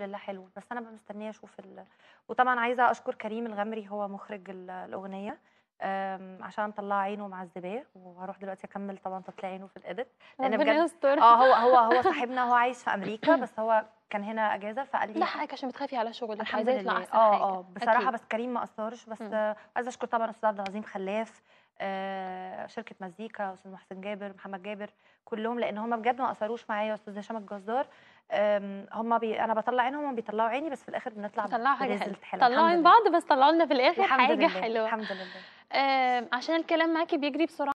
لله حلو بس انا مستنيه اشوف ال... وطبعا عايزه اشكر كريم الغمري هو مخرج الاغنيه عشان مطلعه عينه مع الزباق وهروح دلوقتي اكمل طبعا تطلع عينه في الاديت لان بجد اه هو هو هو صاحبنا هو عايش في امريكا بس هو كان هنا اجازه فقال لي لحقك عشان بتخافي على شغلك الحمد لله اه اه بصراحه أكيد. بس كريم ما اثرش بس عايزه اشكر طبعا استاذ عبد العظيم خلاف آه، شركه مزيكا استاذ محسن جابر محمد جابر كلهم لان هم بجد ما اثروش معايا استاذ هشام الجزار هم بي... انا بطلع عينهم هم بيطلعوا عيني بس في الاخر بنطلع بيطلعوا حاجه حلوه طلعوا عين بعض بس طلعوا لنا في الاخر حاجه لله. حلوه الحمد لله عشان الكلام معاكي بيجري بسرعه